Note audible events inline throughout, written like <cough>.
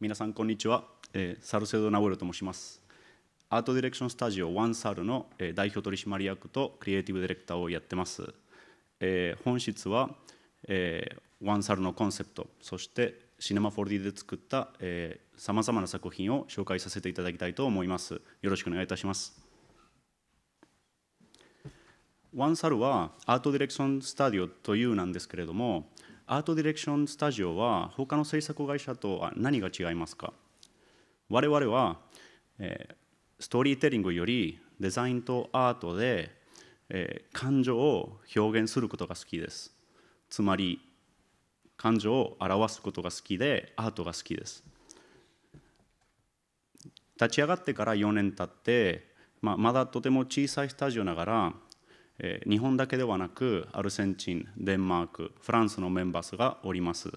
皆さんこんにちは、えー、サルセド・ナウルと申しますアートディレクションスタジオワンサルの、えー、代表取締役とクリエイティブディレクターをやってます、えー、本日は、えー、ワンサルのコンセプトそしてシネマ 4D で作ったさまざまな作品を紹介させていただきたいと思いますよろしくお願いいたしますワンサルはアートディレクションスタジオというなんですけれどもアートディレクションスタジオは他の制作会社と何が違いますか我々は、えー、ストーリーテリングよりデザインとアートで、えー、感情を表現することが好きですつまり感情を表すことが好きでアートが好きです立ち上がってから4年経って、まあ、まだとても小さいスタジオながらえ日本だけではなくアルゼンチンデンマークフランスのメンバーがおります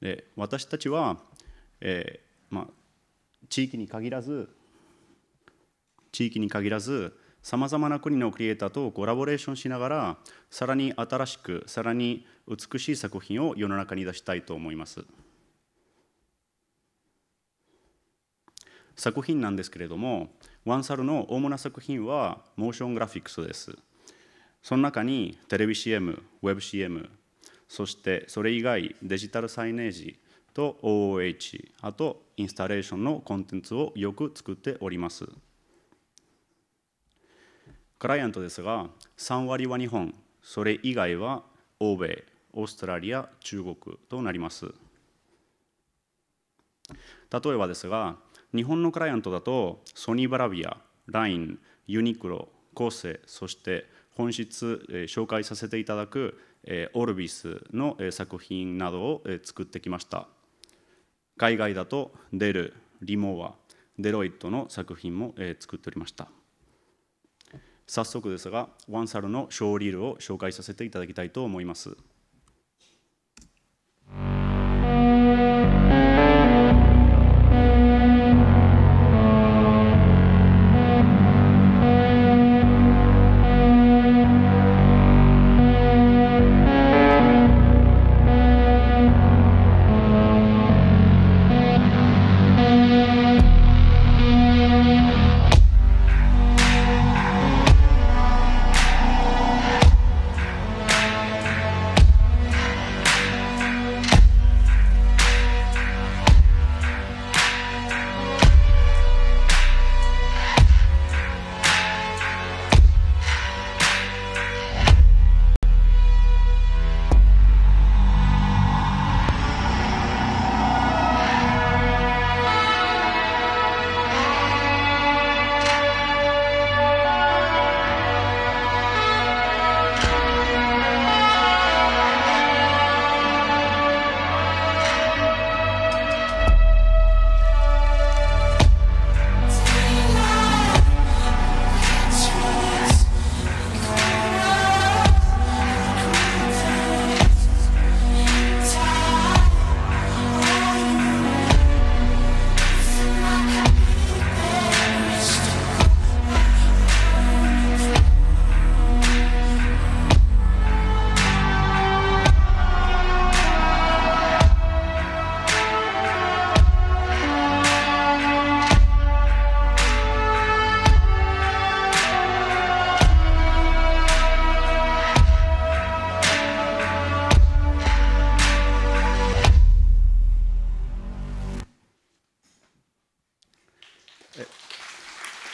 で私たちは、えーまあ、地域に限らず地域に限らずさまざまな国のクリエイターとコラボレーションしながらさらに新しくさらに美しい作品を世の中に出したいと思います。作品なんですけれどもワンサルの主な作品はモーショングラフィックスですその中にテレビ CM、WebCM そしてそれ以外デジタルサイネージと OOH あとインスタレーションのコンテンツをよく作っておりますクライアントですが3割は日本それ以外は欧米オーストラリア中国となります例えばですが日本のクライアントだとソニーバラビア LINE ユニクロコーセそして本質、えー、紹介させていただく、えー、オルビスの、えー、作品などを、えー、作ってきました海外だとデルリモアデロイトの作品も、えー、作っておりました早速ですがワンサルのショーリールを紹介させていただきたいと思います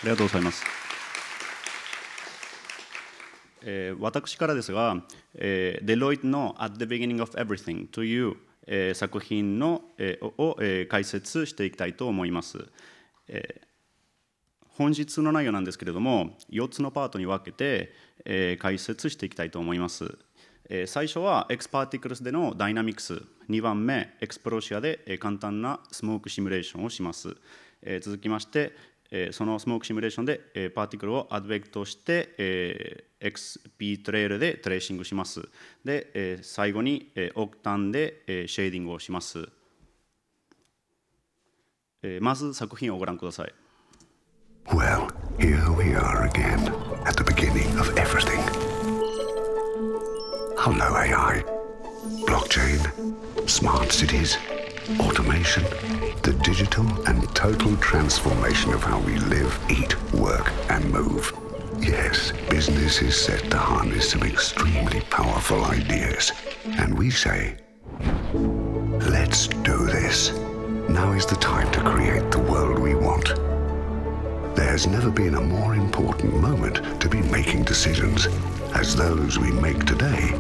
りがとうございます。えー、私からですが、えー、デロイトの「At the Beginning of Everything」という、えー、作品の、えー、を、えー、解説していきたいと思います、えー。本日の内容なんですけれども4つのパートに分けて、えー、解説していきたいと思います。えー、最初は X パーティクルスでのダイナミクス2番目 X プロシアで簡単なスモークシミュレーションをします。えー、続きましてえー、そのスモークシミュレーションで、えー、パーティクルをアドベクトして、えー、XP トレールでトレーシングします。で、えー、最後に、えー、オクタンで、えー、シェーディングをします。えー、まず作品をご覧ください。Well, here we are again at the beginning of everything. Hello AI, blockchain, smart cities. automation, the digital and total transformation of how we live, eat, work and move. Yes, business is set to harness some extremely powerful ideas. And we say, let's do this. Now is the time to create the world we want. There has never been a more important moment to be making decisions, as those we make today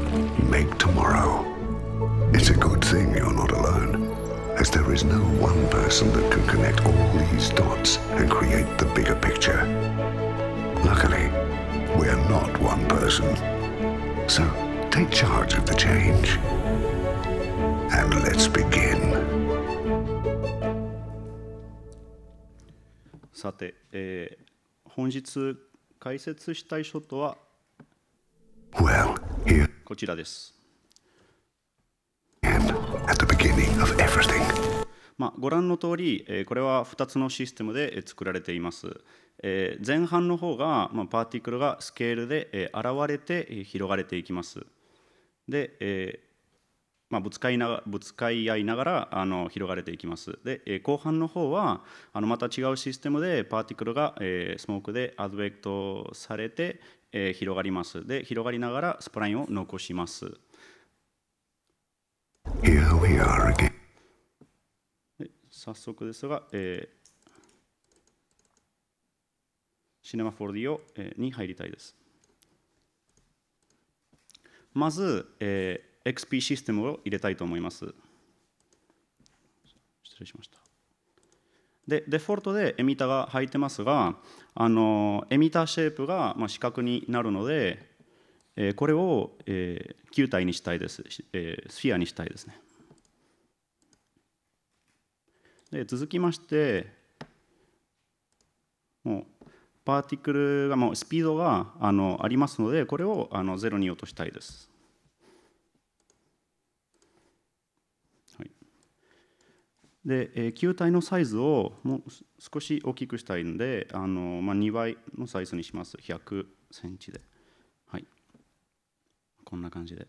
make tomorrow. It's a good thing you're not alone as there is no one person that can connect all these dots and create the bigger picture. Luckily, we're not one person. So take charge of the change. And let's begin. さて、えー、本日解説したい書とは、well, eh, こちらです。at the beginning of everything. まあ、ご覧の通り、えこれは2つのシステムで作られています。え前半の方が、まパーティクルがスケールで、え現れて広がれていきます。で、えまあ、ぶつかいなぶつかい合いながらあの広がれていきます。で、え後半の方はあのまた違うシステムでパーティクルが、えスモークでアドベクトされて、え広がります。で広がりながらスプラインを残します。早速ですが、えー、シネマ 4D を、えー、に入りたいです。まず、えー、XP システムを入れたいと思います。失礼しました。で、デフォルトでエミタが入ってますが、あのエミタシェイプが、まあ、四角になるので、えこれを、え球体にしたいです、えスフィアにしたいですね。で続きましてもうパーティクルがもうスピードがあのありますのでこれをあのゼロに落としたいです。はい、で、え球体のサイズをもう少し大きくしたいのであの、まあ、2倍のサイズにします100センチで。こんな感じで。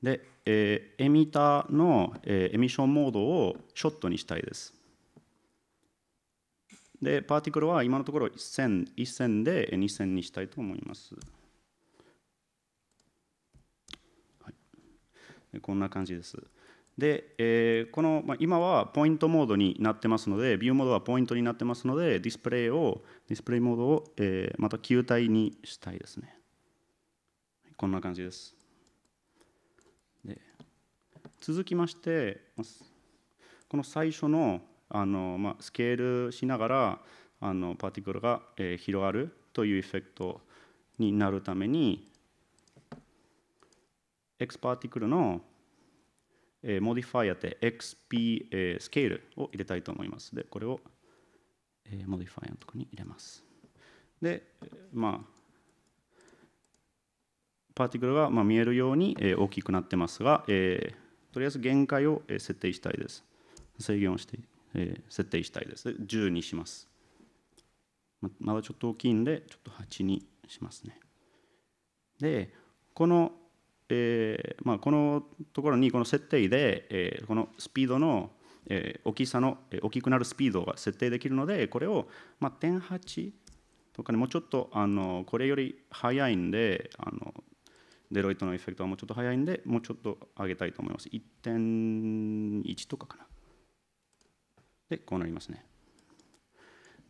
で、えー、エミターの、えー、エミッションモードをショットにしたいです。で、パーティクルは今のところ1000、で2000にしたいと思います。はい、こんな感じです。で、えー、この、まあ、今はポイントモードになってますので、ビューモードはポイントになってますので、ディスプレイを、ディスプレイモードを、えー、また球体にしたいですね。こんな感じです。続きましてこの最初のあの、まあ、スケールしながらあのパーティクルが、えー、広がるというエフェクトになるために X パーティクルの、えー、モディファイアって XP、えー、スケールを入れたいと思います。で、これを、えー、モディファイアのところに入れます。で、まあ、パーティクルが、まあ、見えるように、えー、大きくなってますが、えー、とりあえず限界を設定したいです。制限をして、えー、設定したいです。10にします。ままだちょっと大きいんで、ちょっと8にしますね。で、この、えーまあ、このところにこの設定で、えー、このスピードの、えー、大きさの、え大きくなるスピードが設定できるので、これを、まあ、点8とかね、もうちょっとあのこれより速いんであのデロイトのエフェクトはもうちょっと早いんで、もうちょっと上げたいと思います。1.1とかかな。で、こうなりますね。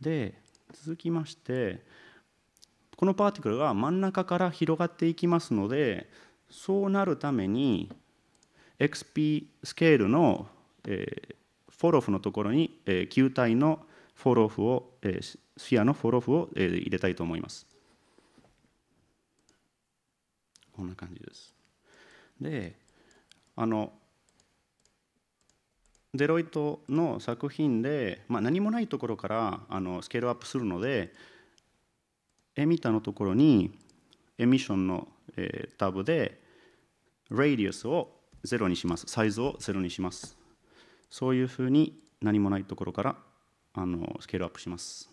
で、続きまして、このパーティクルが真ん中から広がっていきますので、そうなるために、XP スケールの、えー、フォロフのところに、えー、球体のフォロフを、えー、スフィアのフォロフを、えー、入れたいと思います。こんな感じです。であのデロイトの作品で、まあ、何もないところからあのスケールアップするのでエミタのところにエミッションの、えー、タブで radius を0にしますサイズを0にしますそういうふうに何もないところからあのスケールアップします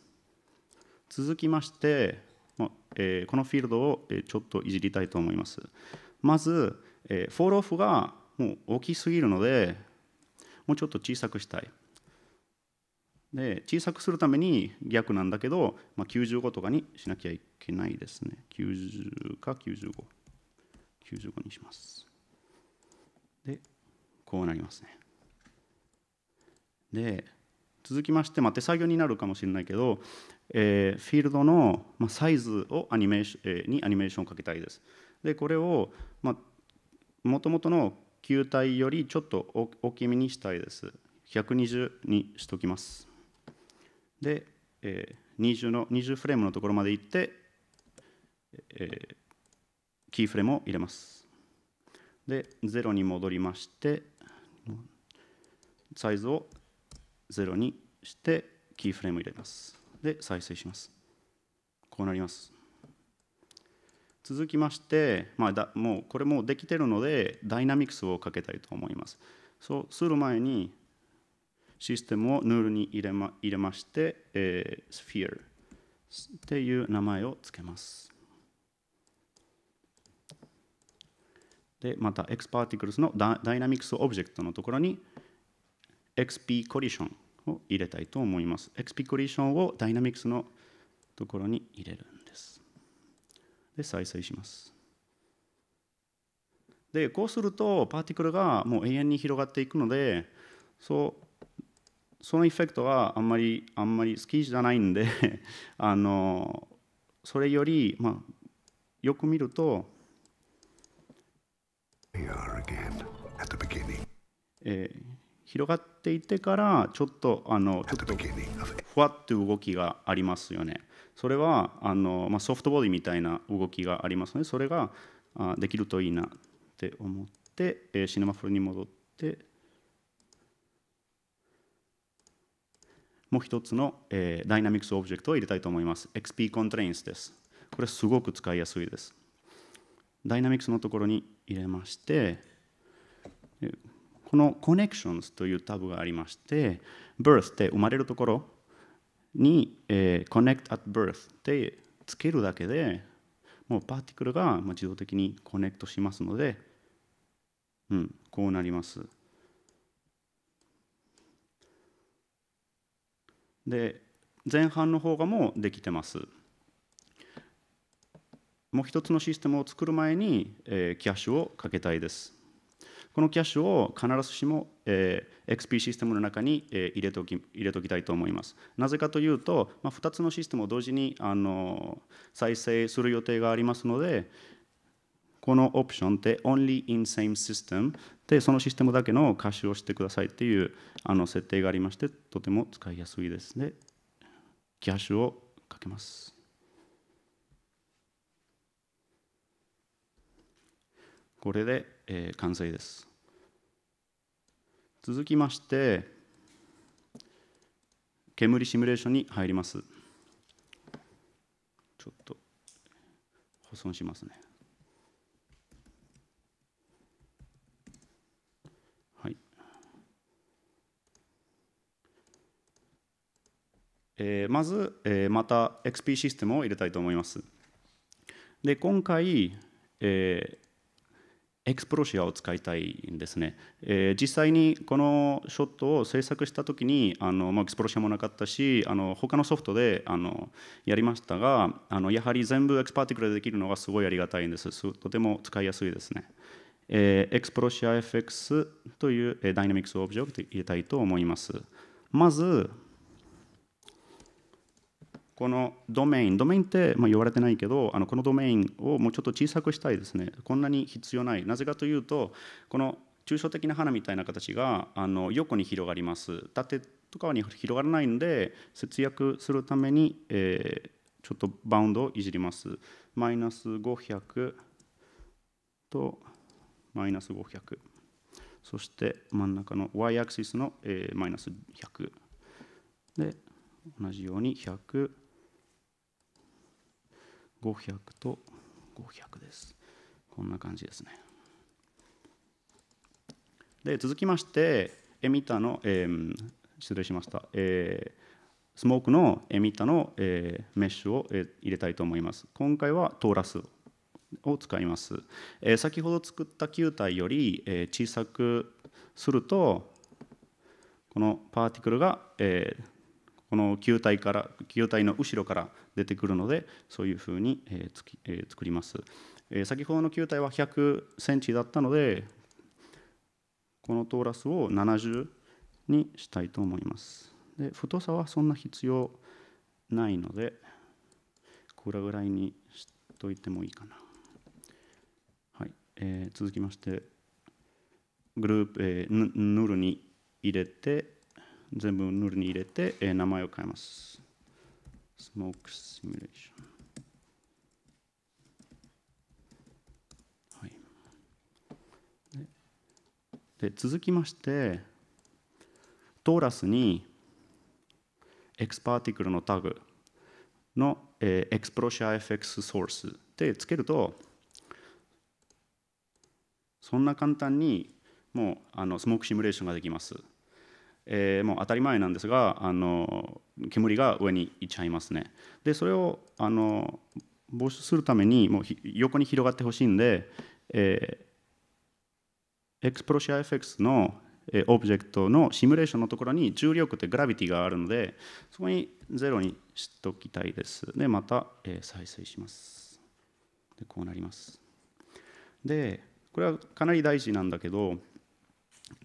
続きましてえこのフィールドをちょっといじりたいと思います。まず、えフォローオフがもう大きすぎるので、もうちょっと小さくしたい。で、小さくするために逆なんだけど、まあ、95とかにしなきゃいけないですね。90か95。95にします。で、こうなりますね。で、続きまして、まあ、手作業になるかもしれないけど、えー、フィールドの、まあ、サイズをアニメーション、えにアニメーションをかけたいです。でこれをもともとの球体よりちょっと大きめにしたいです。120にしときます。で、えー、20, の20フレームのところまで行って、えー、キーフレームを入れます。で、0に戻りまして、サイズを0にしてキーフレーム入れます。で、再生します。こうなります。続きまして、まあ、だもうこれもできてるので、ダイナミクスをかけたいと思います。そうする前に、システムをヌールに入れま入れまして、えー、sphere っていう名前を付けます。で、また xparticles のダイナミクスオブジェクトのところに、XP コリションを入れたいと思います。XP コリションをダイナミクスのところに入れるんです。で、再生します。で、こうすると、パーティクルがもう永遠に広がっていくので、そうそのエフェクトはあんまりあんまり好きじゃないんで <laughs> あのそれより、まあ、よく見ると、えー広がっていてからちょっとあのちょっとふわっと動きがありますよね。それはあの、まあ、ソフトボディみたいな動きがありますのでそれがあできるといいなって思って、えー、シネマフルに戻ってもう一つの、えー、ダイナミクスオブジェクトを入れたいと思います。XP コントレインスです。これすごく使いやすいです。ダイナミクスのところに入れまして、このコネクションズというタブがありまして birth って生まれるところに、えー、connect at birth ってつけるだけでもうパーティクルが自動的にコネクトしますので、うん、こうなります。で前半の方がもうできてます。もう一つのシステムを作る前に、えー、キャッシュをかけたいです。このキャッシュを必ずしも、えー、XP システムの中に、えー、入れておき入れときたいと思います。なぜかというと、まあ、2つのシステムを同時にあの再生する予定がありますので、このオプションって Only in Same System でそのシステムだけの歌詞をしてくださいっていうあの設定がありましてとても使いやすいですね。キャッシュをかけます。これでえー、完成です。続きまして、煙シミュレーションに入ります。ちょっと保存しますね。はい。えー、まず、えー、また XP システムを入れたいと思います。で、今回、えー、エクスプロシアを使いたいんですね、えー、実際にこのショットを制作したときにあの、まあ、エクスプロシアもなかったしあの他のソフトであのやりましたがあのやはり全部エクスパーティクルでできるのがすごいありがたいんですとても使いやすいですね、えー、エクスプロシア FX という、えー、ダイナミクスオブジェクト入れたいと思いますまずこのドメインドメインって、まあ、言われてないけどあのこのドメインをもうちょっと小さくしたいですねこんなに必要ないなぜかというとこの抽象的な花みたいな形があの横に広がります縦とかに広がらないので節約するために、えー、ちょっとバウンドをいじりますマイナス500とマイナス500そして真ん中の y アクシスの、えマイナス100で同じように100 500と500です。こんな感じですね。で続きまして、エミタの、えー、失礼しました、えー、スモークのエミタの、えー、メッシュを、えー、入れたいと思います。今回はトーラスを使います。えー、先ほど作った球体より、えー、小さくすると、このパーティクルが、えー、この球体から球体の後ろから出てくるのでそういうふうに、えーつきえー、作ります、えー、先ほどの球体は100センチだったのでこのトーラスを70にしたいと思いますで太さはそんな必要ないのでこれぐらいにしといてもいいかなはい、えー、続きましてグループ、えー、ヌルに入れて全部ヌルに入れて、えー、名前を変えます。スモークシミュレーション。はい、で続きまして、トーラスにエクスパーティクルのタグの、えー、e x p r o s h f x ソースでつけると、そんな簡単にもうあのスモークシミュレーションができます。えー、もう当たり前なんですがあの煙が上にいっちゃいますね。でそれをあの防止するためにもう横に広がってほしいんで、えー、XProSIFX のオブジェクトのシミュレーションのところに重力ってグラビティがあるのでそこにゼロにしときたいです。でまた、えー、再生します。でこうなります。でこれはかなり大事なんだけど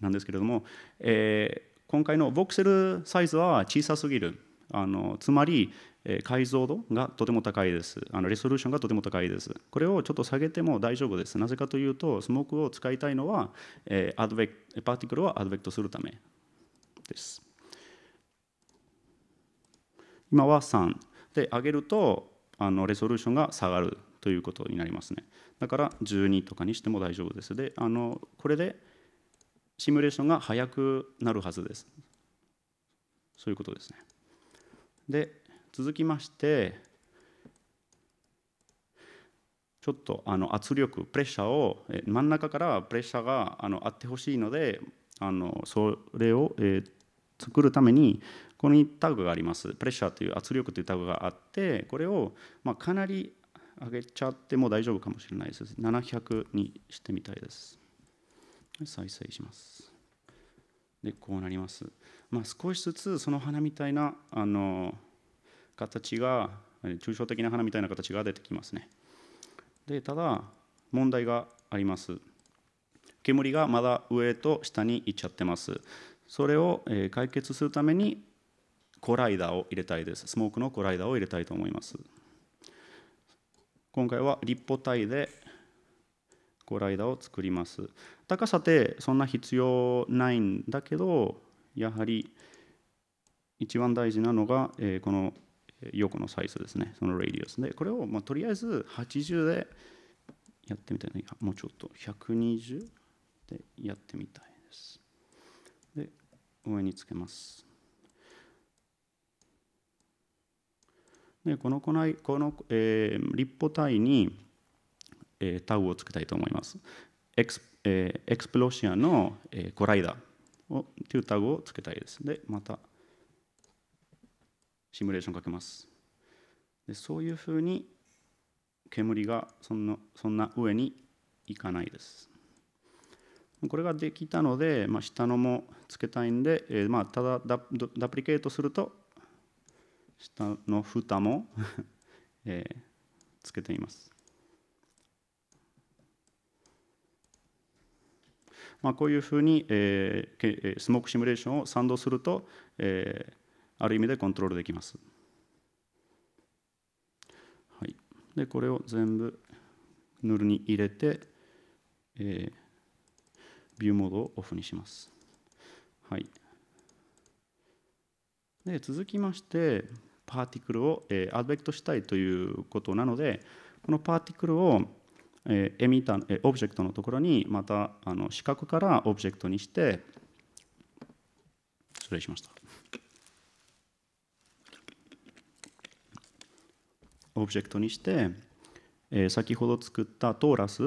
なんですけれども、えー、今回のボクセルサイズは小さすぎるあのつまり解像度がとても高いですあのレソリューションがとても高いですこれをちょっと下げても大丈夫ですなぜかというとスモークを使いたいのは、えー、アドベパーティクルをアドベクトするためです今は3で上げるとあのレソリューションが下がるということになりますねだから12とかにしても大丈夫ですであのこれでシミュレーションが早くなるはずです。そういうことですね。で、続きまして、ちょっとあの圧力、プレッシャーを、真ん中からプレッシャーがあのあってほしいので、あのそれを、え作るために、ここにタグがあります。プレッシャーという圧力というタグがあって、これを、まかなり上げちゃっても大丈夫かもしれないです。700にしてみたいです。再生します。でこうなります。まあ、少しずつその花みたいなあの形が抽象的な花みたいな形が出てきますね。でただ問題があります。煙がまだ上と下に行っちゃってます。それを解決するためにコライダーを入れたいです。スモークのコライダーを入れたいと思います。今回は立方体でコライダーを作ります。高さってそんな必要ないんだけどやはり一番大事なのが、えー、この横のサイズですねそのレディオスでこれを、まあ、とりあえず80でやってみたいもうちょっと120でやってみたいですで上につけますでこのこないこの、えー、立方体に、えー、タウをつけたいと思いますエクス、えー、エクスプロシアの、えー、コライダーをというタグをつけたいです。で、またシミュレーションかけます。でそういうふうに煙がそんなそんな上にいかないです。これができたので、まあ、下のもつけたいんで、えー、まあただダダプリケートすると下の蓋もえー、つけています。まあ、こういうふうに、えー、スモークシミュレーションを賛同すると、えー、ある意味でコントロールできます。はい、でこれを全部ヌルに入れて、えー、ビューモードをオフにします。はい、で続きましてパーティクルを、えー、アドベクトしたいということなのでこのパーティクルをえー、エミターオブジェクトのところにまたあの四角からオブジェクトにして失礼しましたオブジェクトにして、えー、先ほど作ったトーラス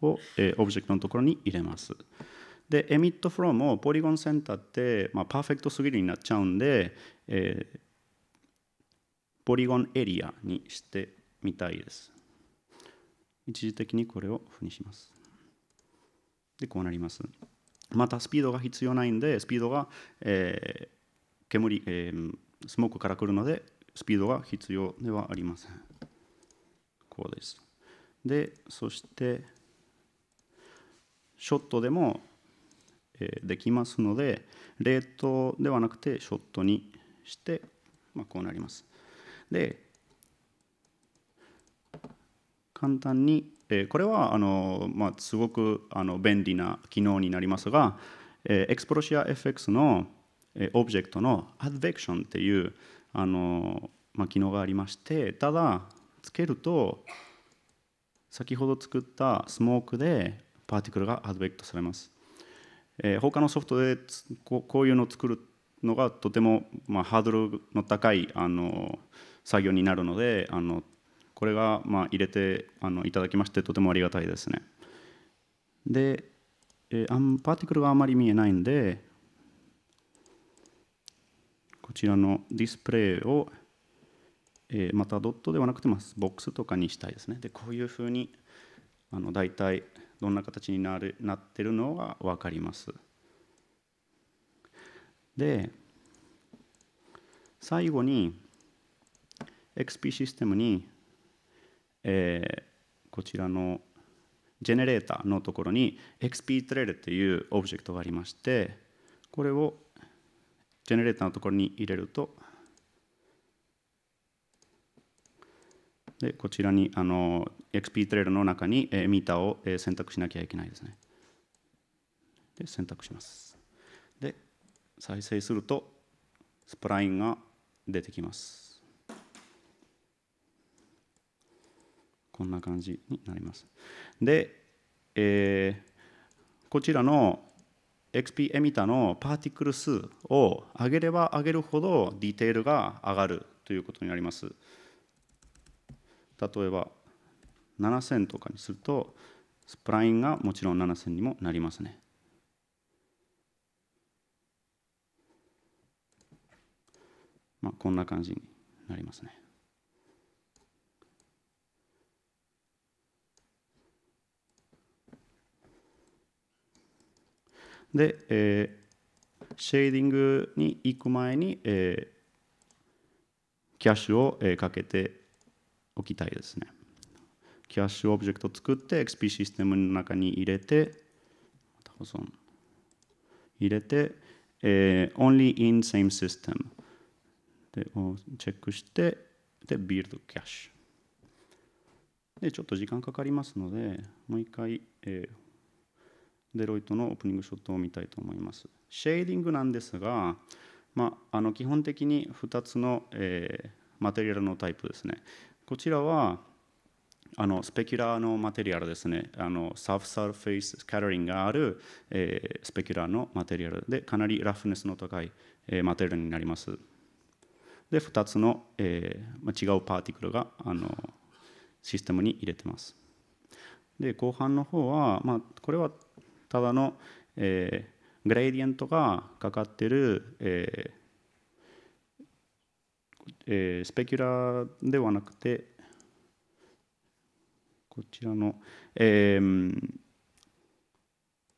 を、えー、オブジェクトのところに入れます。で、エミットフローもポリゴンセンターって、まあ、パーフェクトすぎるになっちゃうんで、えー、ポリゴンエリアにしてみたいです。一時的にこれを負にします。で、こうなります。またスピードが必要ないんで、スピードが、えー、煙、えー、スモークから来るので、スピードが必要ではありません。こうです。で、そして、ショットでも、えー、できますので、冷凍ではなくてショットにして、まあ、こうなります。で、簡単に、えー、これはあの、まあ、すごくあの便利な機能になりますが、えー、e x p o s h i f x の、えー、オブジェクトのアドベクションっていうあの、まあ、機能がありましてただつけると先ほど作ったスモークでパーティクルがアドベクトされます。えー、他のソフトでこういうのを作るのがとても、まあ、ハードルの高いあの作業になるのであのこれがまあ入れてあのいただきましてとてもありがたいですね。で、えー、パーティクルがあまり見えないんでこちらのディスプレイを、えー、またドットではなくてますボックスとかにしたいですね。でこういうふうにあの大体どんな形になるなってるのが分かります。で最後に XP システムにえー、こちらのジェネレーターのところに x p トレール a っていうオブジェクトがありましてこれをジェネレーターのところに入れるとでこちらにあの x p トレ r ルの中に、えー、ミーターを、えー、選択しなきゃいけないですね。で選択します。で再生するとスプラインが出てきます。こんな感じになります。で、えー、こちらの XP エミタのパーティクル数を上げれば上げるほどディテールが上がるということになります。例えば7000とかにするとスプラインがもちろん7000にもなりますね。まあ、こんな感じになりますね。で、えー、シェーディングに行く前に、えー、キャッシュを、えー、かけておきたいですね。キャッシュオブジェクトを作って XP システムの中に入れて、保存入れて、えー、only in same system でチェックして、で、ビ u i l d c a c で、ちょっと時間かかりますので、もう一回、えーデロイトのオープニングショットを見たいと思います。シェーディングなんですが、まあ、あの基本的に2つの、えー、マテリアルのタイプですね。こちらはあのスペキュラーのマテリアルですね。あのサーフサーフェイススカラリングがある、えー、スペキュラーのマテリアルでかなりラフネスの高い、えー、マテリアルになります。で2つの、えー、違うパーティクルがあのシステムに入れてます。で後半の方は、まあ、これはただの、えー、グレーディエントがかかってる、えーえー、スペキュラーではなくてこちらの、えー、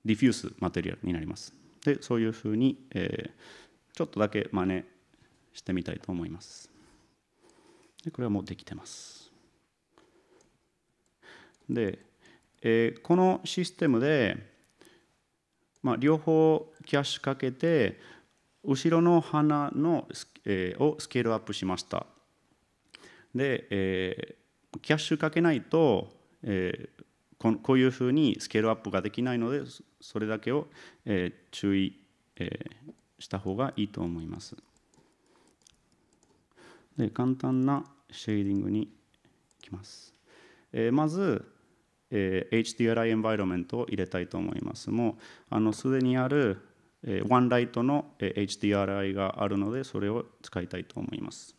ディフュースマテリアルになります。でそういうふうに、えー、ちょっとだけ真似してみたいと思います。でこれはもうできてます。で、えー、このシステムでまあ、両方キャッシュかけて後ろの花の、えー、をスケールアップしましたで、えー、キャッシュかけないと、えー、ここういうふうにスケールアップができないのでそれだけを、えー、注意、えー、した方がいいと思いますで簡単なシェーディングにいきます、えー、まずえー、HDRI エンバイロメントを入れたいと思いますもうすでにある、えー、ワンライトの HDRI があるのでそれを使いたいと思います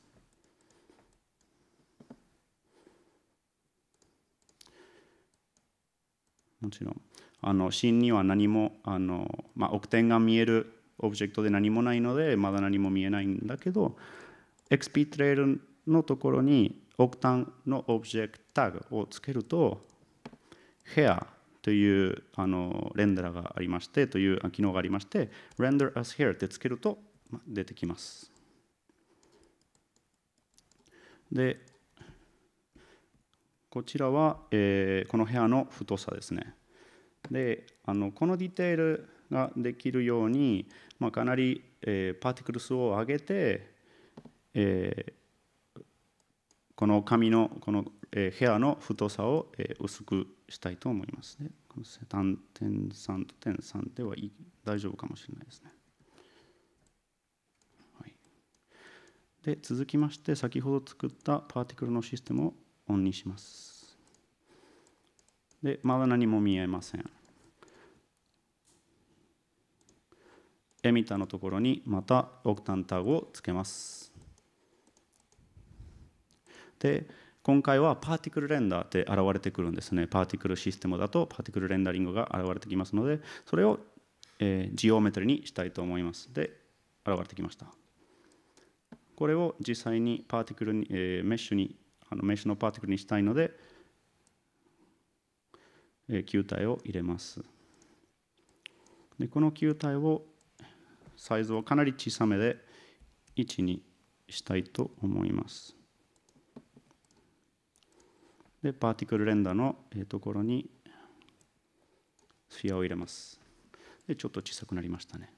もちろんあの芯には何もあの、まあ、オクテンが見えるオブジェクトで何もないのでまだ何も見えないんだけど XP トレイルのところにオクタンのオブジェクトタグをつけるとヘアというあのレンダラがありましてという機能がありまして render as hair ってつけると出てきます。で、こちらは、えー、このヘアの太さですね。で、あのこのディテールができるように、まあ、かなり、えー、パーティクル数を上げて、えー、この髪のこの、えー、ヘアの太さを、えー、薄くしたいと思いますね。この単点3と点3ではいい大丈夫かもしれないですね。はい、で続きまして先ほど作ったパーティクルのシステムをオンにします。でまだ何も見えません。エミタのところにまたオクタンタグをつけます。で今回はパーティクルレンダーで現れてくるんですねパーティクルシステムだとパーティクルレンダリングが現れてきますのでそれを、えー、ジオメトリにしたいと思いますで現れてきましたこれを実際にパーティクルに、えー、メッシュにあのメッシュのパーティクルにしたいので、えー、球体を入れますでこの球体をサイズをかなり小さめで1にしたいと思いますで、パーティクルレンダーのところにスフィアを入れます。で、ちょっと小さくなりましたね。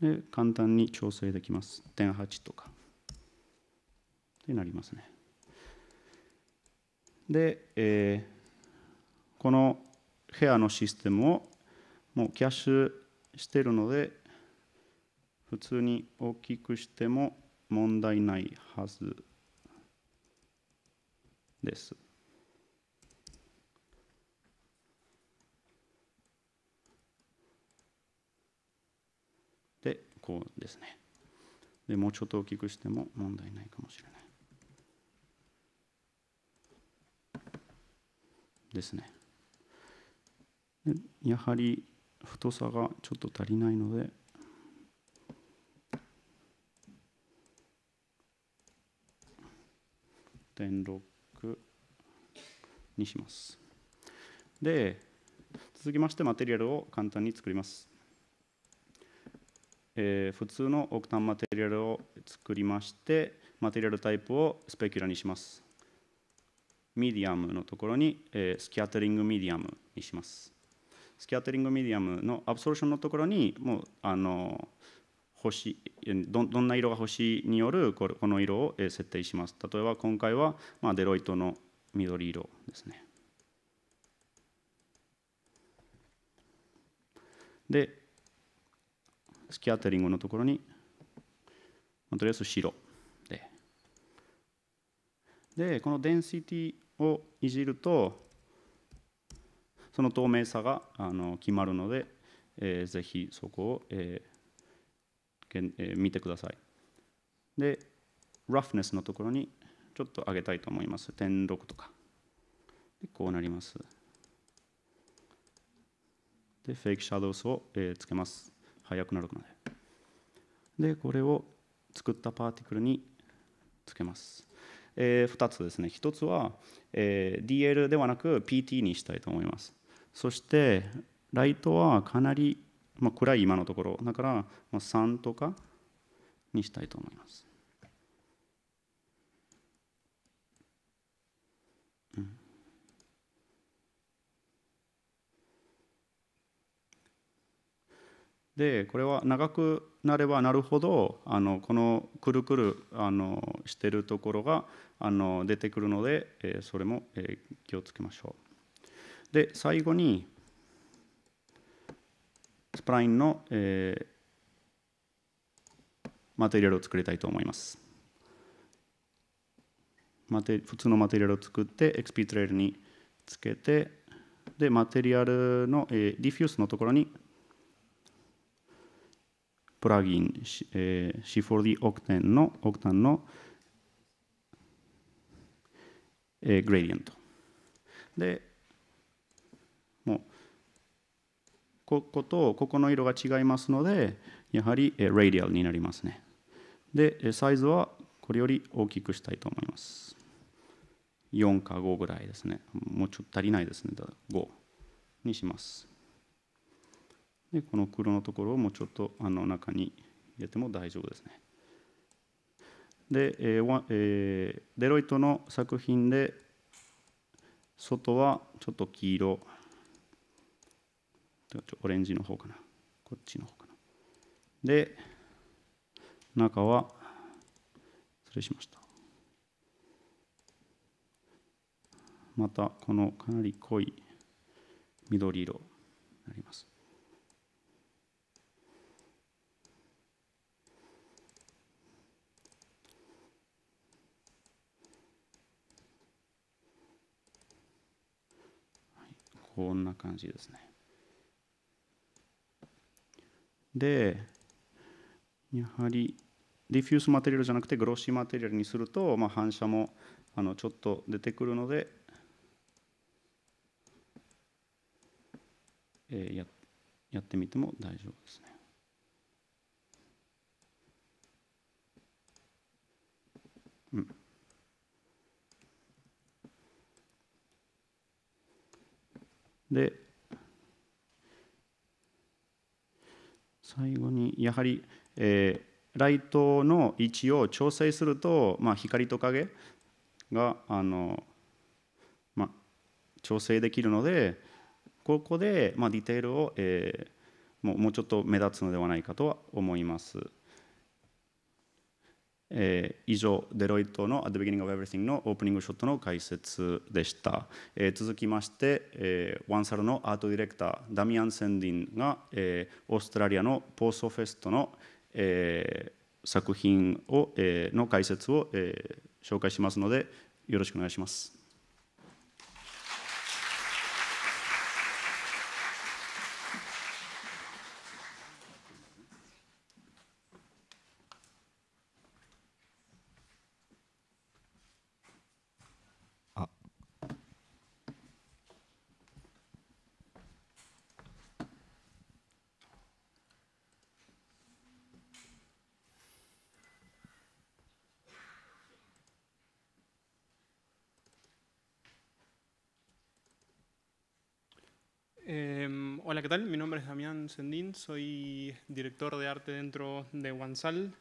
で、簡単に調整できます。0 8とか。ってなりますね。で、えー、このヘアのシステムをもうキャッシュしてるので、普通に大きくしても問題ないはずです。で、こうですね。でもうちょっと大きくしても問題ないかもしれない。ですね。やはり太さがちょっと足りないので、点6にします。で、続きましてマテリアルを簡単に作ります。えー、普通のオクタンマテリアルを作りまして、マテリアルタイプをスペキュラにします。ミディアムのところに、えー、スキャテリングミディアムにします。スキャテリングミディアムのアブソルションのところに、もう、あの、星どんな色が星によるこの色を設定します。例えば今回は、まあ、デロイトの緑色ですね。で、スキャテリングのところに、とりあえず白で。で、このデンシティをいじると、その透明さがあの決まるので、えー、ぜひそこを、えーえー、見てください。で、roughness のところにちょっと上げたいと思います。点6とか。でこうなります。で、フェイクシャドウスを、えつけます。早くなるまで。で、これを作ったパーティクルにつけます。えー、2つですね。1つは、えー、DL ではなく PT にしたいと思います。そして、ライトはかなり、まあ、暗い今のところ。だから、まあ、3とかにしたいと思います。でこれは長くなればなるほどあのこのくるくるあのしてるところがあの出てくるので、えー、それも、えー、気をつけましょう。で最後にスプラインの、えー、マテリアルを作りたいと思います。マテ普通のマテリアルを作って XP トレイルにつけてでマテリアルの、えー、ディフュースのところにプラグイン、え C4D オクテンの、オクタンの、えー、グレディエント。で、もう、こことここの色が違いますので、やはり、えー、レディアルになりますね。で、サイズはこれより大きくしたいと思います。4か5ぐらいですね。もうちょっと足りないですね。5にします。でこの黒のところをもうちょっとあの中に入れても大丈夫ですね。で、えーえー、デロイトの作品で外はちょっと黄色オレンジの方かなこっちの方かなで中は失礼しましたまたこのかなり濃い緑色になりますこんな感じですね。で、やはりディフュースマテリアルじゃなくてグロッシーマテリアルにすると、まあ、反射もあのちょっと出てくるので、えー、ややってみても大丈夫ですね。で最後にやはり、えー、ライトの位置を調整すると、まあ、光と影があの、まあ、調整できるのでここで、まあ、ディテールを、えー、もうもうちょっと目立つのではないかとは思います。えー、以上デロイトの「At the Beginning of Everything」のオープニングショットの解説でした、えー、続きまして、えー、ワンサルのアートディレクターダミアン・センディンが、えー、オーストラリアのポーソフェストの、えー、作品を、えー、の解説を、えー、紹介しますのでよろしくお願いします Mi nombre es Damián Sendín, soy director de arte dentro de Wansal.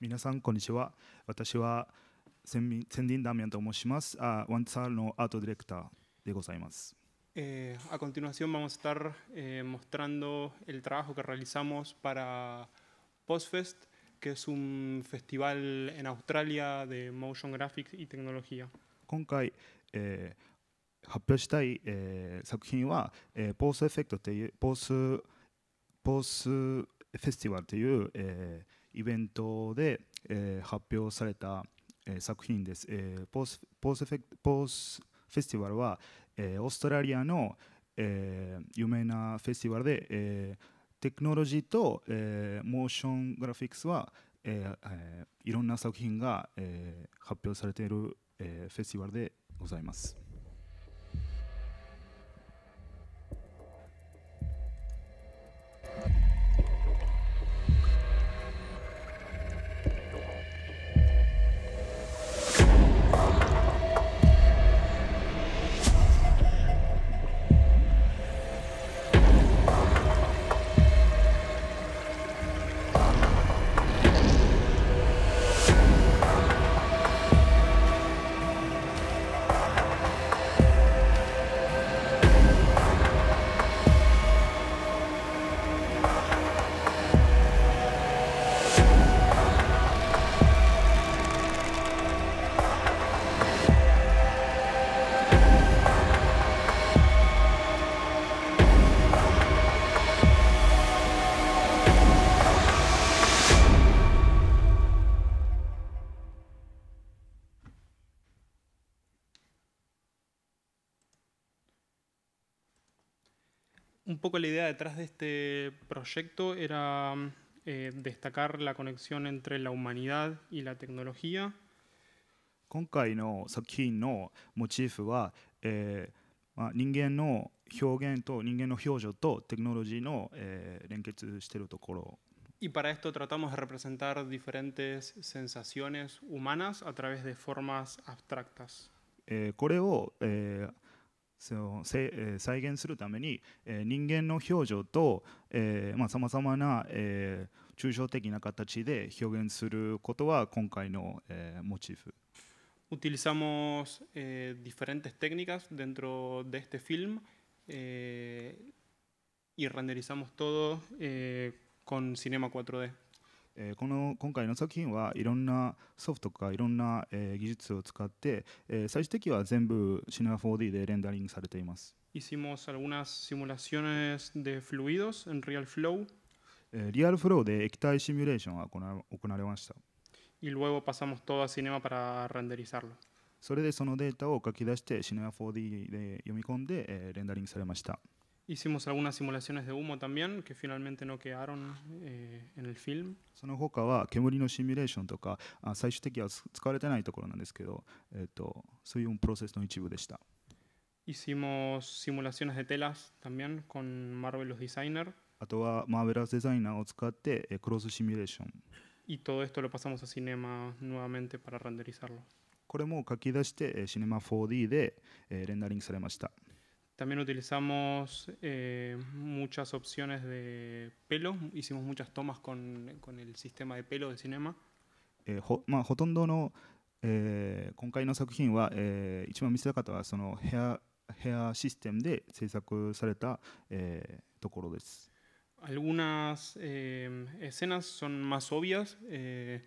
Minasan, konnichiwa. Watashi Sendin ah, de eh, a continuación vamos a estar eh, mostrando el trabajo que realizamos para Postfest, que es un festival en Australia de motion graphics y tecnología. Eh, 発表したい、えー、作品は、えー、ポースエフェクトというポースポースフェスティバルという、えー、イベントで、えー、発表された、えー、作品です、えー、ポースポースフェポースフェスティバルは、えー、オーストラリアの、えー、有名なフェスティバルで、えー、テクノロジーと、えー、モーショングラフィックスは、えーえー、いろんな作品が、えー、発表されている、えー、フェスティバルでございます。la idea detrás de este proyecto era eh, destacar la conexión entre la humanidad y la tecnología. Y para esto tratamos de representar diferentes sensaciones humanas a través de formas abstractas. Eh, その再現するために、え人間の表情とさまざ、まあ、な、え抽象的な形で表現することは今回の、えモチーフ。Utilizamos eh, diferentes técnicas dentro de este film eh, y renderizamos todo eh, con Cinema 4D. えー、この今回の作品はいろんなソフトとかいろんな、えー、技術を使って、えー、最終的には全部 Cinema4D でレンダリングされています。Hicimos algunas simulaciones de fluidos en RealFlow. リアルフローで液体シミュレーションが行われました。Y luego pasamos todo a Cinema para renderizarlo. それでそのデータを書き出して Cinema4D で読み込んで、えー、レンダリングされました。Hicimos algunas simulaciones de humo también que finalmente no quedaron eh, en el film. その他は煙のシミュレーションとかあ最終的には使われてないところなんですけど、えー、とそういうプロセスの一部でした。Hicimos ah, eh, simulaciones de telas también con Marvelous Designer. あとはマーベラスデザイナーを使って、えクロスシミュレーション。Y eh, todo esto lo pasamos a Cinema nuevamente para renderizarlo. これも書き出して、えー、Cinema 4D で、えレンダリングされました。también utilizamos eh, muchas opciones de pelo, hicimos muchas tomas con, con el sistema de pelo de cinema. Algunas eh, escenas son más obvias. Eh,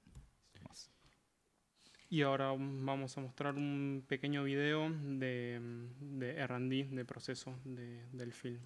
Y ahora vamos a mostrar un pequeño video de, de R&D, de proceso del film.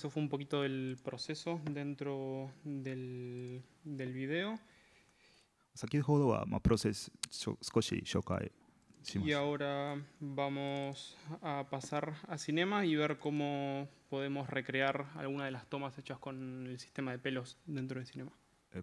Eso fue un poquito del proceso dentro del, del video. Y ahora vamos a pasar a cinema y ver cómo podemos recrear alguna de las tomas hechas con el sistema de pelos dentro del cinema. Eh,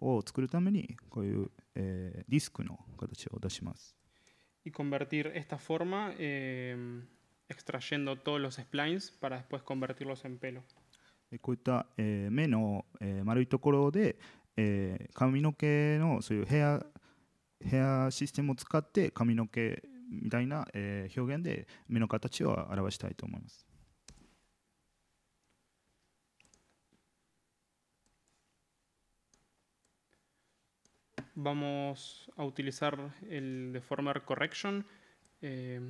を作るためにこういう、えー、ディスクの形を出します。Y convertir esta forma、eh, extrayendo todos los splines para después convertirlos en pelo. こういった、目の、丸いところで、髪の毛のそういうヘアシステムを使って髪の毛みたいな、表現で目の形を表したいと思います。vamos a utilizar el deformer correction eh,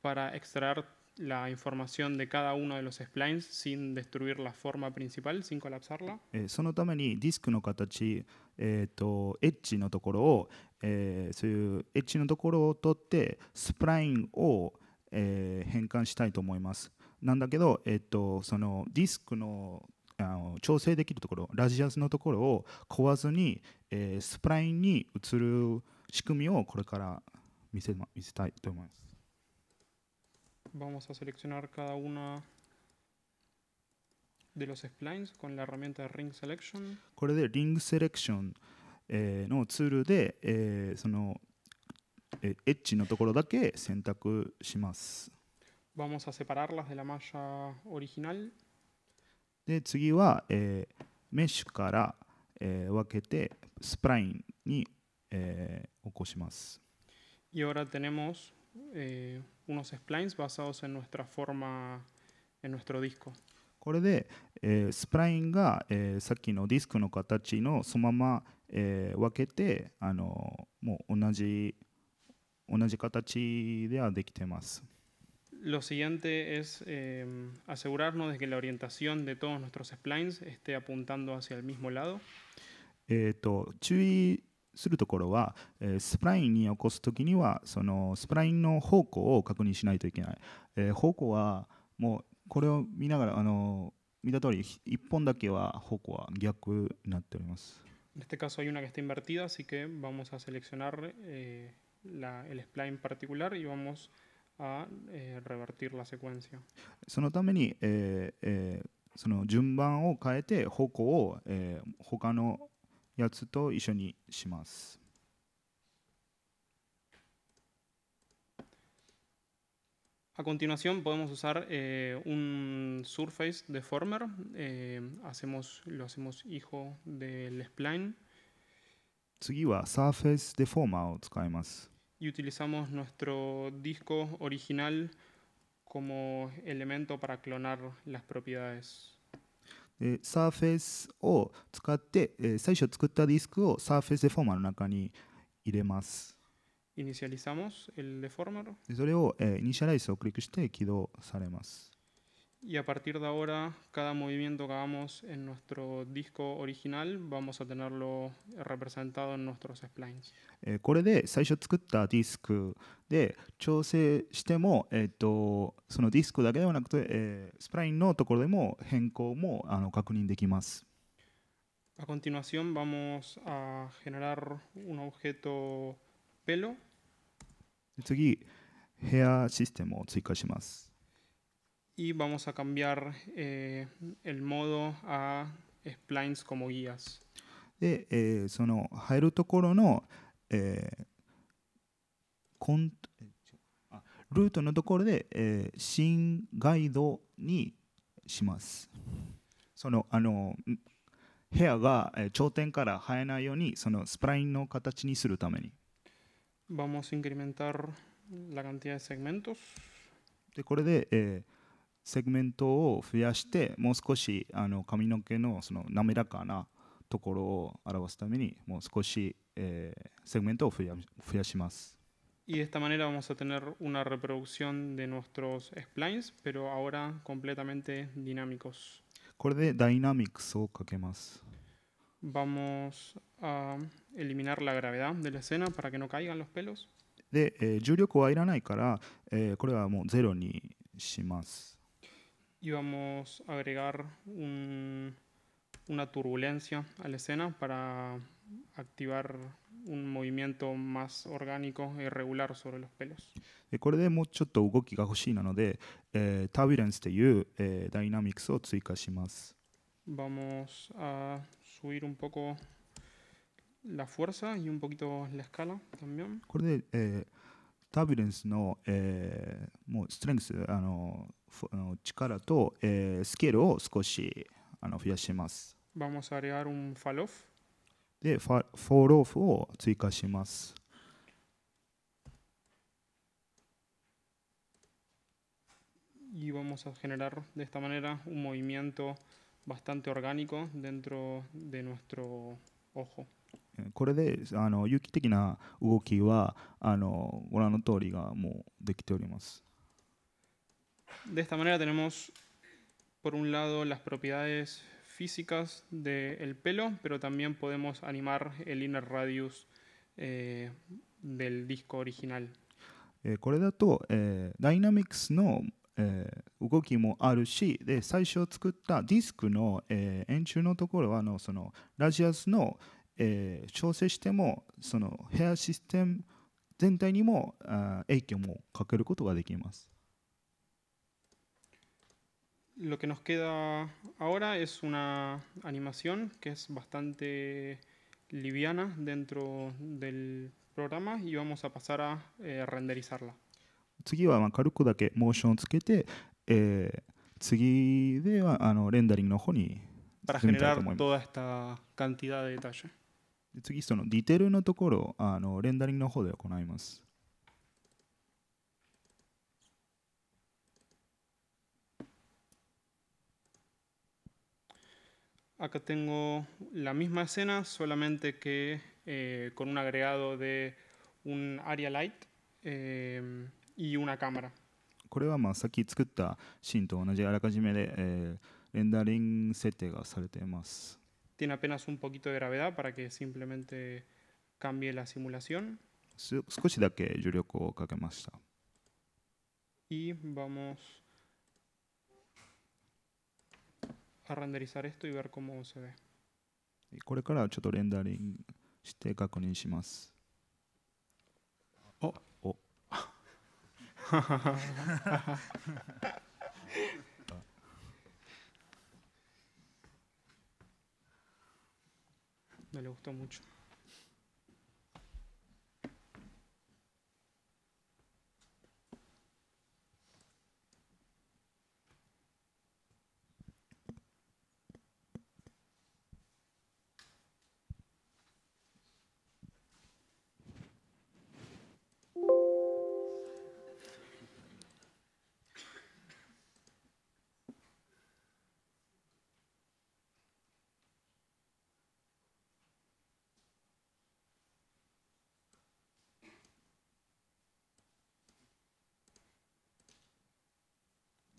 para extraer la información de cada uno de los splines sin destruir la forma principal, sin colapsarla. えそのためにディスクの形、えー、とエッジのところを、えー、そういうエッジのところを取ってスプラインを、えー、変換したいと思います。なんだけど、えー、とそのディスクの eh, あの調整できるところラジアスのところを壊ずに、えー、スプラインに移る仕組みをこれから見せ見せたいと思います。Vamos a seleccionar cada una de los splines con la herramienta Ring Selection. これで Ring Selection のツールで、えー、そのエッジのところだけ選択します。Vamos a separarlas de la malla original. で次は、えー、メッシュから、えー、分けてスプラインに、えー、起こします。これで、えー、スプラインが、えー、さっきのディスクの形のそのまま、えー、分けてあのもう同じ同じ形ではできてます。Lo siguiente es em, asegurarnos de que la orientación de todos nuestros splines esté apuntando hacia el mismo lado. En este caso hay una que está invertida, así que vamos a seleccionar eh, la, el spline particular y vamos a a eh, revertir la secuencia eh, eh, A continuación podemos usar un surface deformer, eh, hacemos, lo hacemos hijo del spline. 次は surface deformer y utilizamos nuestro disco original como elemento para clonar las propiedades. で eh, Surface eh, el deformer. それを、えー、イニシャライズをクリックして起動されます。y a partir de ahora cada movimiento que hagamos en nuestro disco original vamos a tenerlo representado en nuestros splines. Eh, a continuación vamos a generar un objeto pelo. 次、ヘアシステムを追加します。y vamos a cambiar eh, el modo a splines como guías. で、えー、その入るところの、えー、コンあルートのところで、えー、新ガイドにします。そのあの部屋が頂点から生えないようにそのスプラインの形にするために。Vamos a incrementar la cantidad de segmentos. でこれで、えーセグメントを増やしてもう少しあの髪の毛のその滑らかなところを表すためにもう少し、eh, segmento o más. Y de esta manera vamos a tener una reproducción de nuestros splines, pero ahora completamente dinámicos. De dynamics Vamos a eliminar la gravedad de la escena para que no caigan los pelos. De, eh, 重力はいらないから、えー、これはもうゼロにします。y vamos a agregar una turbulencia a la escena para activar un movimiento más orgánico y e regular sobre los pelos. Eh, vamos a subir un poco la fuerza y un poquito la escala también. タービレンスの、えー、もうストレングスあの力と、えー、スケールを少しあの増やします。Vamos a agregar un falloff. で、ファフォーローフを追加します。Y vamos a generar de esta manera un movimiento bastante orgánico dentro de nuestro ojo. これであの有機的な動きはあのご覧の通りがもうできております。De esta manera tenemos, por un lado, las propiedades físicas del de pelo, pero también podemos animar el inner radius eh, del disco original. これだと、えー、ダイナミクスの、えー、動きもあるしで最初作ったディスクの、えー、円柱のところはあのそのラジアスの、えーえー、調整してもそのヘアシステム全体にもあ影響もかけることができます。Lo que nos queda ahora es una animación que es bastante liviana dentro del programa y vamos a pasar a、eh, renderizarla. 次はまあ軽くだけモーションをつけて、えー、次ではあのレンダリングの方に para generar toda esta cantidad de detalle. で次、そのディテールのところあのレンダリングの方で行います。Acá tengo la misma escena, solamente que eh, con un agregado de un area light eh, y una cámara. これはまあさっき作ったシーンと同じあらかじめで、えー、レンダリング設定がされています。tiene apenas un poquito de gravedad para que simplemente cambie la simulación. Y vamos a renderizar esto y ver cómo se ve. これからちょっとレンダリングして確認します。おお。<laughs> <laughs> <laughs> no le gustó mucho.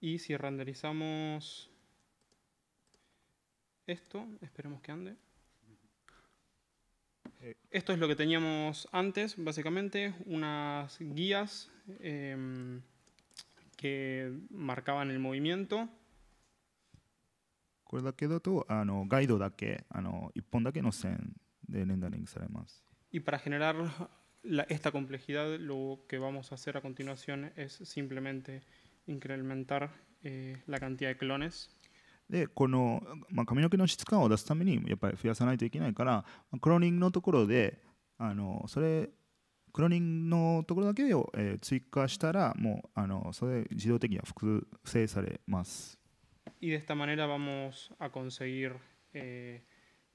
Y si renderizamos esto, esperemos que ande. Eh. Esto es lo que teníamos antes, básicamente, unas guías em, que marcaban el movimiento. y y para generar esta complejidad, lo que vamos a hacer a continuación es simplemente incrementar eh, la cantidad de clones. de esta manera vamos a conseguir eh,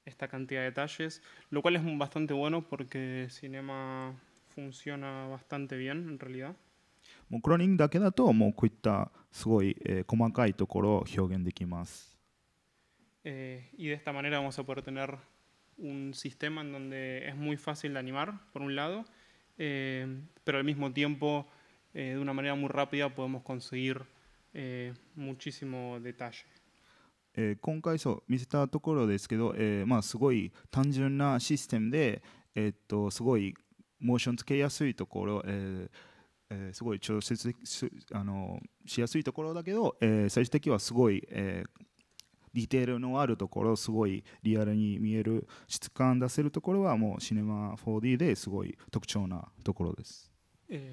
esta cantidad de detalles, lo cual es bastante bueno porque Cinema funciona bastante bien en realidad. もうクローニングだけだともうこういったすごい、え細かいところを表現できます。Eh, y de esta manera vamos a poder tener un sistema en donde es muy fácil de animar, por un lado, eh, pero al mismo tiempo, eh, de una manera muy rápida, podemos conseguir muchísimo detalle. えー、今回そう見せたところですけど、えーまあ、すごい単純なシステムで、えー、っとすごいモーションつけやすいところ、えー、えー、すごい調節あのしやすいところだけど、えー、最終的にはすごい、えー、ディテールのあるところすごいリアルに見える質感出せるところはもうシネマ 4D ですごい特徴なところです。Eh,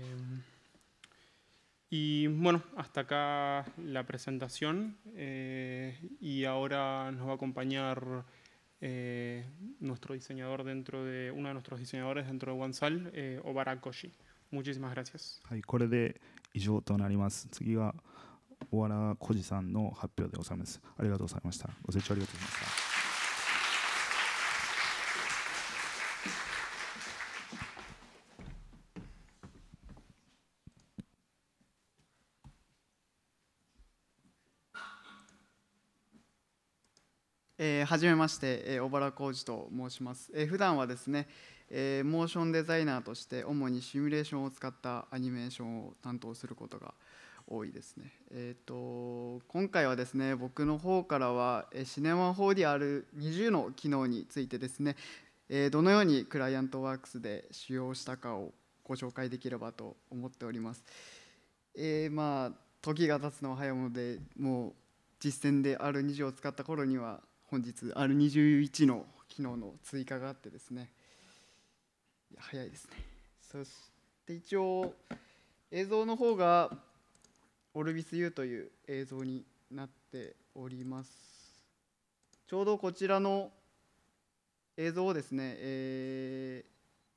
y bueno, hasta acá la presentación eh, y ahora nos va a acompañar eh, nuestro diseñador dentro de, uno de nuestros diseñadores dentro de OneSal, Obara Koshi. Muchísimas gracias. はい、これで以上となります。次は小原小二さんの発表でございます。ありがとうございました。ご清聴ありがとうございました。えー、めまして、えー、小原浩二と申します、えー、普段はですね、えー、モーションデザイナーとして主にシミュレーションを使ったアニメーションを担当することが多いですね。えーと、今回はですね僕の方からはシネマ 4DR20 の機能についてですね、えー、どのようにクライアントワークスで使用したかをご紹介できればと思っております。えー、まあ時が経つのは早いものでもう実践で R20 を使った頃には本日 R21 の機能の追加があってですねや早いですねそして一応映像の方がオルビス U という映像になっておりますちょうどこちらの映像をですね、え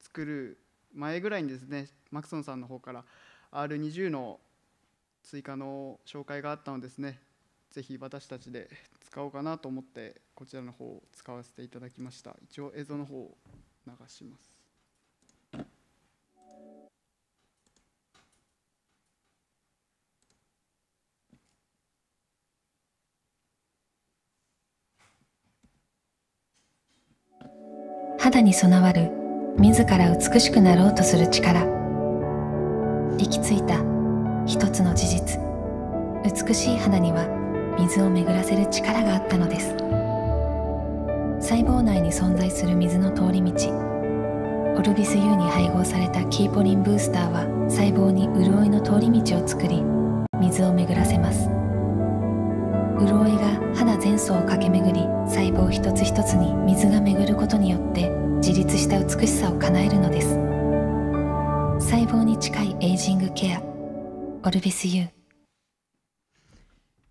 ー、作る前ぐらいにですねマクソンさんの方から R20 の追加の紹介があったのですねぜひ私たちで使おうかなと思ってこちらの方を使わせていただきました一応映像の方を流します肌に備わる自ら美しくなろうとする力行き着いた一つの事実美しい肌には水を巡らせる力があったのです細胞内に存在する水の通り道オルビス U に配合されたキーポリンブースターは細胞に潤いの通り道を作り水を巡らせます潤いが肌全層を駆け巡り細胞一つ一つに水が巡ることによって自立した美しさを叶えるのです細胞に近いエイジングケアオルビス U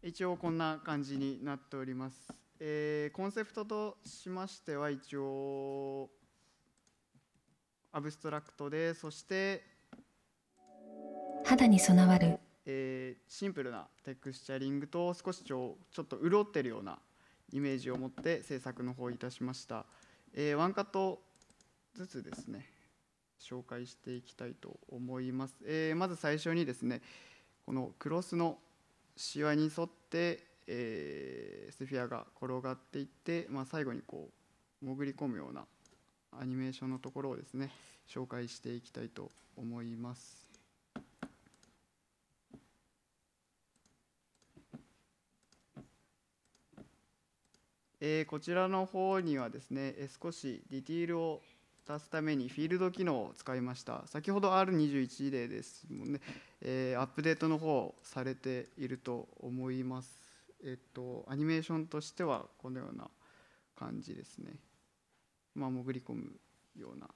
一応こんな感じになっております、えー、コンセプトとしましては一応アブストラクトでそして肌に備わる、えー、シンプルなテクスチャリングと少しちょちょっと潤ってるようなイメージを持って制作の方いたしました。えー、ワンカットずつですね紹介していきたいと思います、えー、まず最初にですねこのクロスのしわに沿って、えー、スフィアが転がっていって、まあ、最後にこう潜り込むようなアニメーションのところをですね紹介していきたいと思いますえー、こちらの方にはですね、え少しディティールを足すためにフィールド機能を使いました。先ほど R21 例ですもんね、えー、アップデートの方されていると思います。えっと、アニメーションとしてはこのような感じですね。まあ、潜り込むような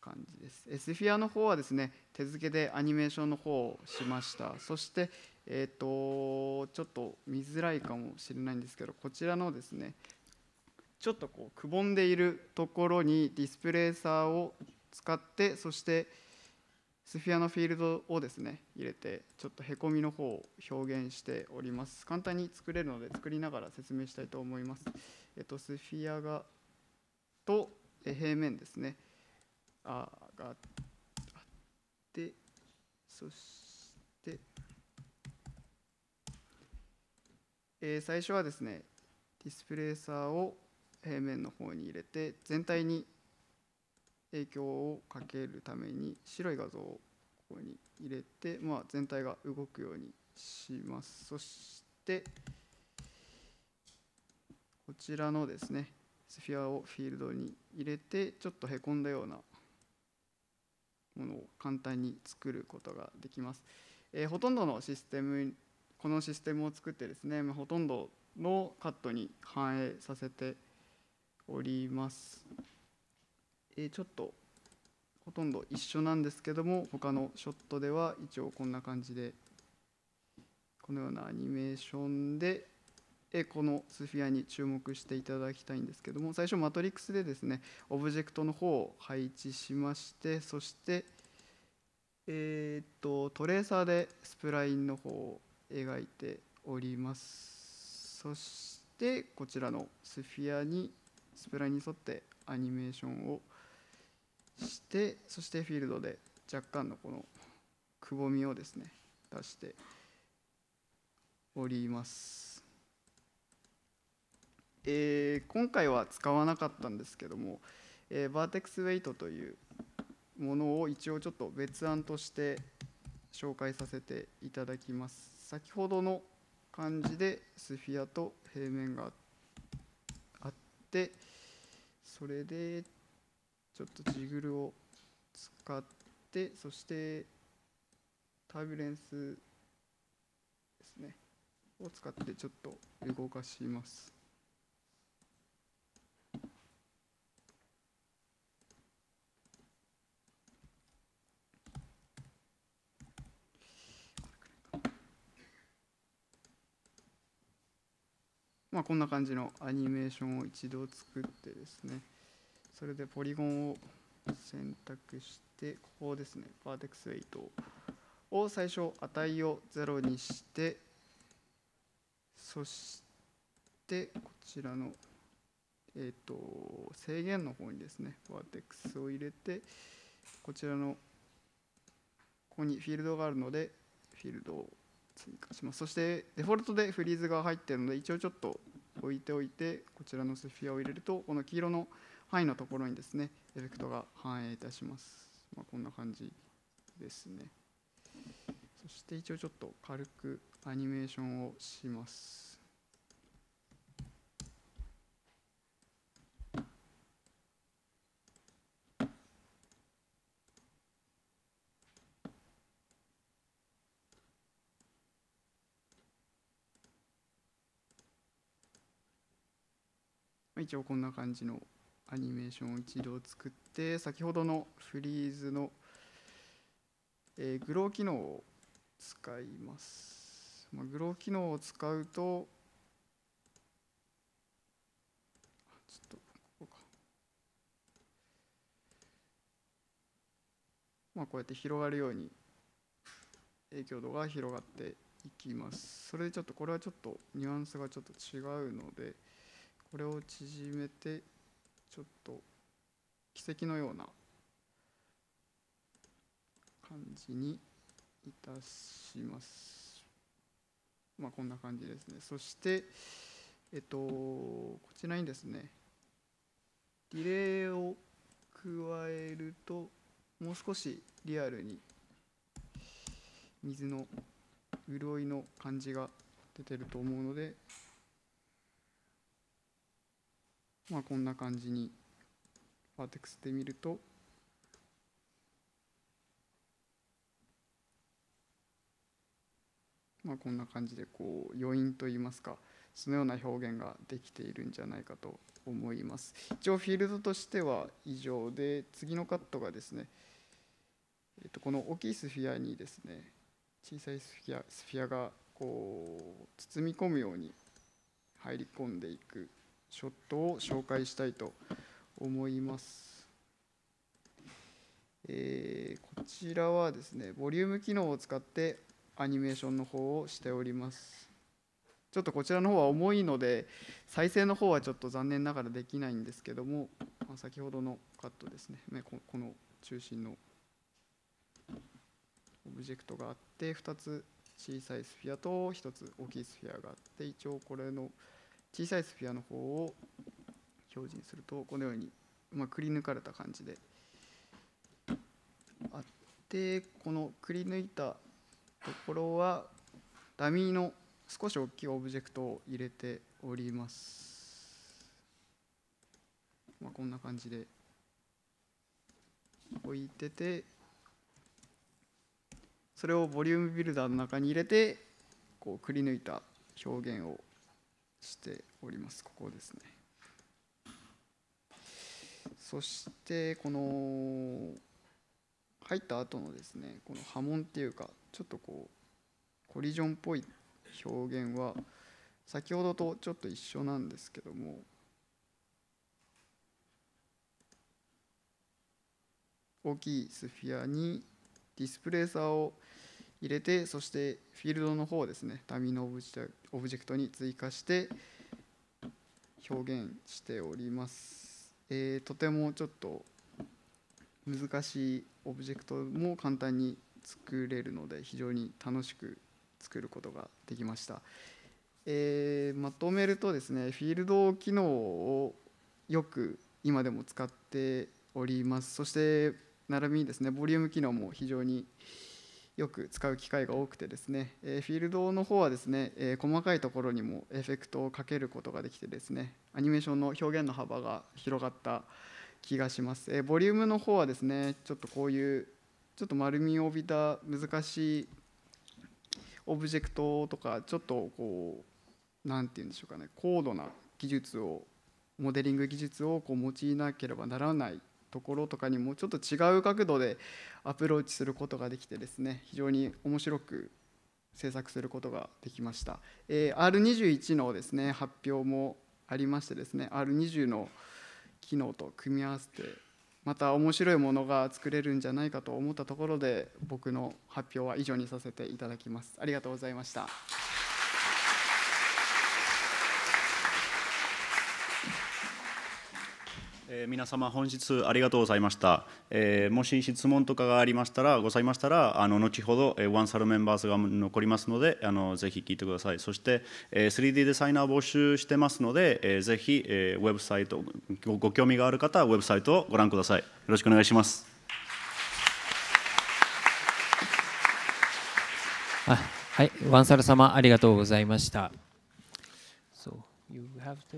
感じです。SFIA の方はですね、手付けでアニメーションの方をしました。そして、えー、とちょっと見づらいかもしれないんですけどこちらのですねちょっとこうくぼんでいるところにディスプレーサーを使ってそしてスフィアのフィールドをですね入れてちょっとへこみの方を表現しております簡単に作れるので作りながら説明したいと思いますえっ、ー、とスフィアがと平面ですねあがあってそしてえ最初はですねディスプレイサーを平面の方に入れて全体に影響をかけるために白い画像をここに入れて、まあ、全体が動くようにしますそしてこちらのですねスフィアをフィールドに入れてちょっとへこんだようなものを簡単に作ることができます、えー、ほとんどのシステムこのシステムを作ってですね、まあ、ほとんどのカットに反映させております。えー、ちょっとほとんど一緒なんですけども他のショットでは一応こんな感じでこのようなアニメーションでこのスフィアに注目していただきたいんですけども最初マトリックスでですねオブジェクトの方を配置しましてそしてえっとトレーサーでスプラインの方を描いておりますそしてこちらのスフィアにスプラに沿ってアニメーションをしてそしてフィールドで若干のこのくぼみをですね出しておりますえー、今回は使わなかったんですけども、えー、バーテックスウェイトというものを一応ちょっと別案として紹介させていただきます。先ほどの感じでスフィアと平面があってそれでちょっとジグルを使ってそしてタービュレンスですねを使ってちょっと動かします。まあ、こんな感じのアニメーションを一度作ってですねそれでポリゴンを選択してここですねバーテックスウェイトを最初値を0にしてそしてこちらのえっ、ー、と制限の方にですねバーテックスを入れてこちらのここにフィールドがあるのでフィールドを追加しますそしてデフォルトでフリーズが入っているので一応ちょっと置いておいてこちらのスフィアを入れるとこの黄色の範囲のところにですねエフェクトが反映いたします、まあ、こんな感じですねそして一応ちょっと軽くアニメーションをします一応こんな感じのアニメーションを一度作って先ほどのフリーズの、えー、グロー機能を使います、まあ、グロー機能を使うとちょっとここかまあこうやって広がるように影響度が広がっていきますそれでちょっとこれはちょっとニュアンスがちょっと違うのでこれを縮めてちょっと奇跡のような感じにいたします。まあ、こんな感じですね。そして、えっと、こちらにですね、ディレイを加えると、もう少しリアルに水の潤いの感じが出てると思うので、まあ、こんな感じにバーテックスで見るとまあ、こんな感じでこう余韻といいますかそのような表現ができているんじゃないかと思います一応フィールドとしては以上で次のカットがですね、えっと、この大きいスフィアにですね小さいスフィアスフィアがこう包み込むように入り込んでいくショットを紹介したいと思います。えー、こちらはですね、ボリューム機能を使ってアニメーションの方をしております。ちょっとこちらの方は重いので、再生の方はちょっと残念ながらできないんですけども、まあ、先ほどのカットですね、この中心のオブジェクトがあって、2つ小さいスフィアと1つ大きいスフィアがあって、一応これの小さいスピアの方を表示にするとこのように、まあ、くり抜かれた感じであってこのくり抜いたところはダミーの少し大きいオブジェクトを入れております、まあ、こんな感じで置いててそれをボリュームビルダーの中に入れてこうくり抜いた表現をしております。ここですね。そしてこの入った後のですねこの波紋っていうかちょっとこうコリジョンっぽい表現は先ほどとちょっと一緒なんですけども大きいスフィアにディスプレーサーを入れてそしてフィールドの方をですねダミーのオブジェクトに追加して表現しております、えー、とてもちょっと難しいオブジェクトも簡単に作れるので非常に楽しく作ることができました、えー、まとめるとですねフィールド機能をよく今でも使っておりますそして並びにですねボリューム機能も非常に、よく使う機会が多くてですね、えフィールドの方はですね、え細かいところにもエフェクトをかけることができてですねアニメーションの表現の幅が広がった気がします、えボリュームの方はですねちょっとこういうちょっと丸みを帯びた難しいオブジェクトとかちょっとこう何て言うんでしょうかね高度な技術をモデリング技術をこう用いなければならないところとかにもちょっと違う角度でアプローチすることができてですね非常に面白く制作することができました、えー、R21 のですね発表もありましてですね R20 の機能と組み合わせてまた面白いものが作れるんじゃないかと思ったところで僕の発表は以上にさせていただきますありがとうございましたえー、皆様本日ありがとうございました、えー、もし質問とかがありましたらございましたらあの後ほど、えー、ワンサルメンバーズが残りますのであのぜひ聞いてくださいそして、えー、3D デザイナー募集してますので、えー、ぜひ、えー、ウェブサイトごご興味がある方はウェブサイトをご覧くださいよろしくお願いしますあはいワンサル様ありがとうございました so you have t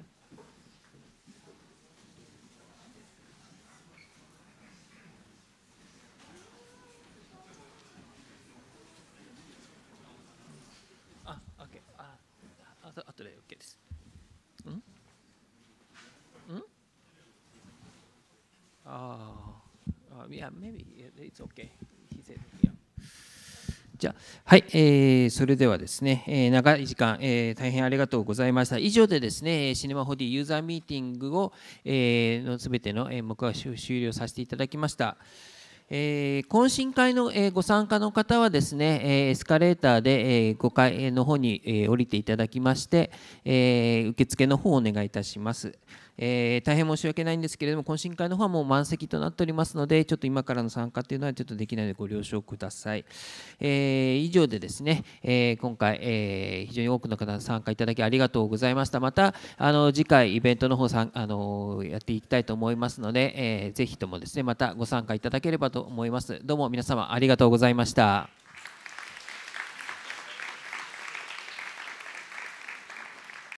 o と後で OK です。んんああ、いや、maybe it's okay. He said, yeah. じゃはい、えー、それではですね、えー、長い時間、えー、大変ありがとうございました。以上でですね、シネマホディユーザーミーティングを、えー、のすべての演目は終了させていただきました。え懇親会の、えご参加の方はですね、えエスカレーターで、え5階の方に、え降りていただきまして、え受付の方をお願いいたします。えー、大変申し訳ないんですけれども懇親会の方はもう満席となっておりますのでちょっと今からの参加というのはちょっとできないのでご了承ください、えー、以上でですね、えー、今回、えー、非常に多くの方参加いただきありがとうございましたまたあの次回イベントの方さんあのやっていきたいと思いますので、えー、ぜひともですねまたご参加いただければと思いますどうも皆様ありがとうございました